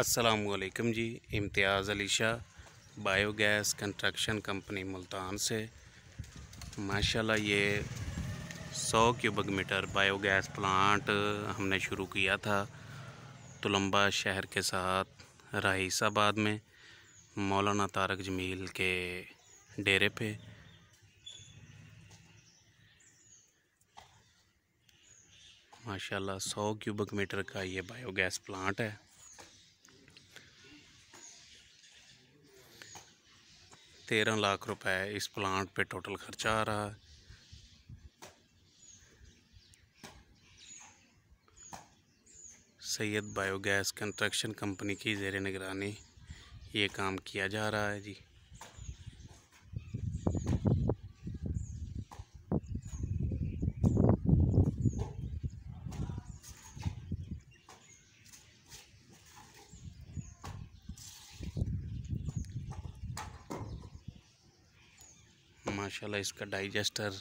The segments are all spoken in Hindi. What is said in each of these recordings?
असलकम जी Imtiaz Ali Shah biogas construction company Multan से माशाल्लाह ये 100 क्यूबिक मीटर बायोगैस प्लांट हमने शुरू किया था तुलम्बा शहर के साथ रईसाबाद में मौलाना तारक जमील के डेरे पे माशाल्लाह 100 क्यूबिक मीटर का ये बायोगैस प्लांट है तेरह लाख रुपए इस प्लांट पे टोटल खर्चा आ रहा है सैयद बायोगैस कंस्ट्रक्शन कंपनी की जेर निगरानी ये काम किया जा रहा है जी माशाल्लाह इसका डाइजेस्टर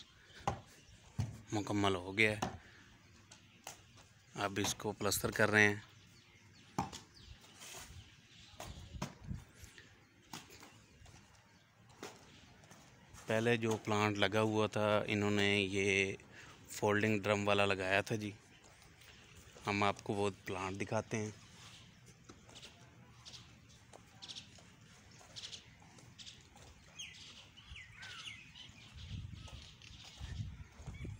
मुकम्मल हो गया है अब इसको प्लस्तर कर रहे हैं पहले जो प्लांट लगा हुआ था इन्होंने ये फोल्डिंग ड्रम वाला लगाया था जी हम आपको वो प्लांट दिखाते हैं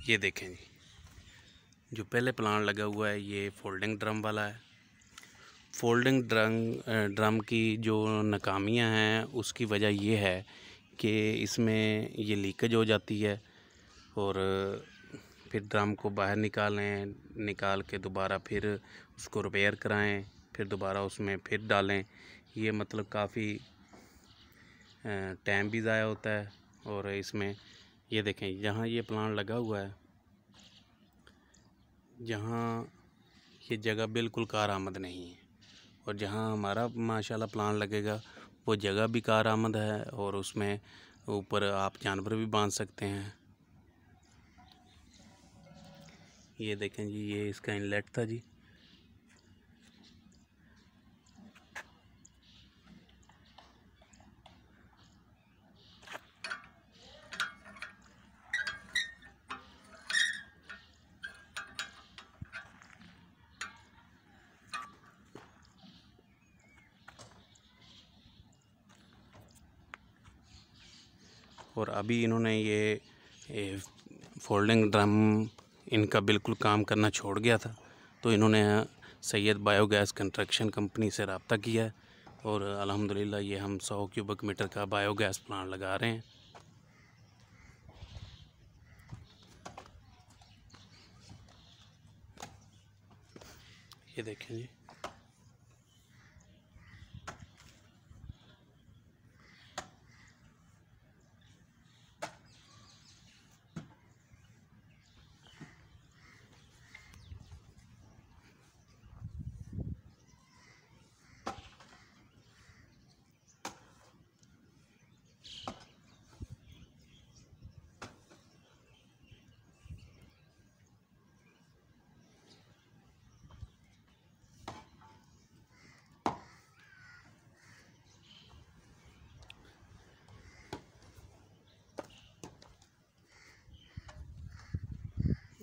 ये देखें जी जो पहले प्लान लगा हुआ है ये फोल्डिंग ड्रम वाला है फोल्डिंग ड्रम ड्रम की जो नाकामियाँ हैं उसकी वजह ये है कि इसमें ये लीकेज हो जाती है और फिर ड्रम को बाहर निकालें निकाल के दोबारा फिर उसको रिपेयर कराएं फिर दोबारा उसमें फिर डालें ये मतलब काफ़ी टाइम भी ज़ाया होता है और इसमें ये देखें जहाँ ये प्लांट लगा हुआ है जहाँ ये जगह बिल्कुल कार आमद नहीं है और जहाँ हमारा माशाल्लाह प्लांट लगेगा वो जगह भी कार आमद है और उसमें ऊपर आप जानवर भी बांध सकते हैं ये देखें जी ये इसका इनलेट था जी और अभी इन्होंने ये, ये फोल्डिंग ड्रम इनका बिल्कुल काम करना छोड़ गया था तो इन्होंने सैयद बायोगैस कंस्ट्रक्शन कंपनी से रबता किया है और अल्हम्दुलिल्लाह ये हम सौ क्यूबिक मीटर का बायोगैस प्लांट लगा रहे हैं ये देखें जी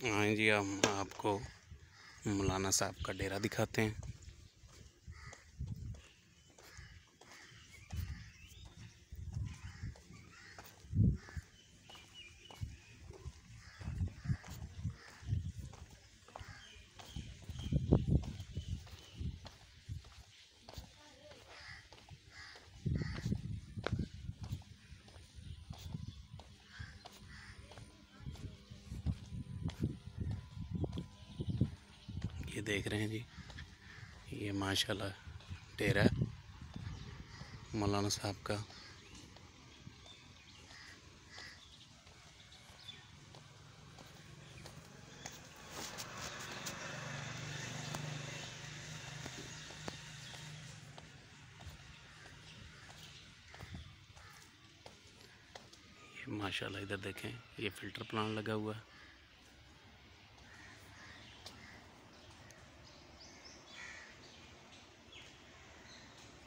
हाँ जी हम आपको मौलाना साहब का डेरा दिखाते हैं ये देख रहे हैं जी ये माशाल्लाह डेरा मौलाना साहब का माशाल्लाह इधर देखें ये फ़िल्टर प्लांट लगा हुआ है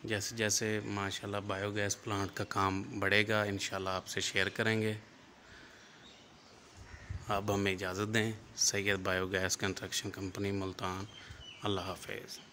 जैसे जैसे माशाल्लाह बायोगैस प्लांट का काम बढ़ेगा इन आपसे शेयर करेंगे अब हमें इजाज़त दें Syed biogas construction company Multan अल्लाह हाफिज़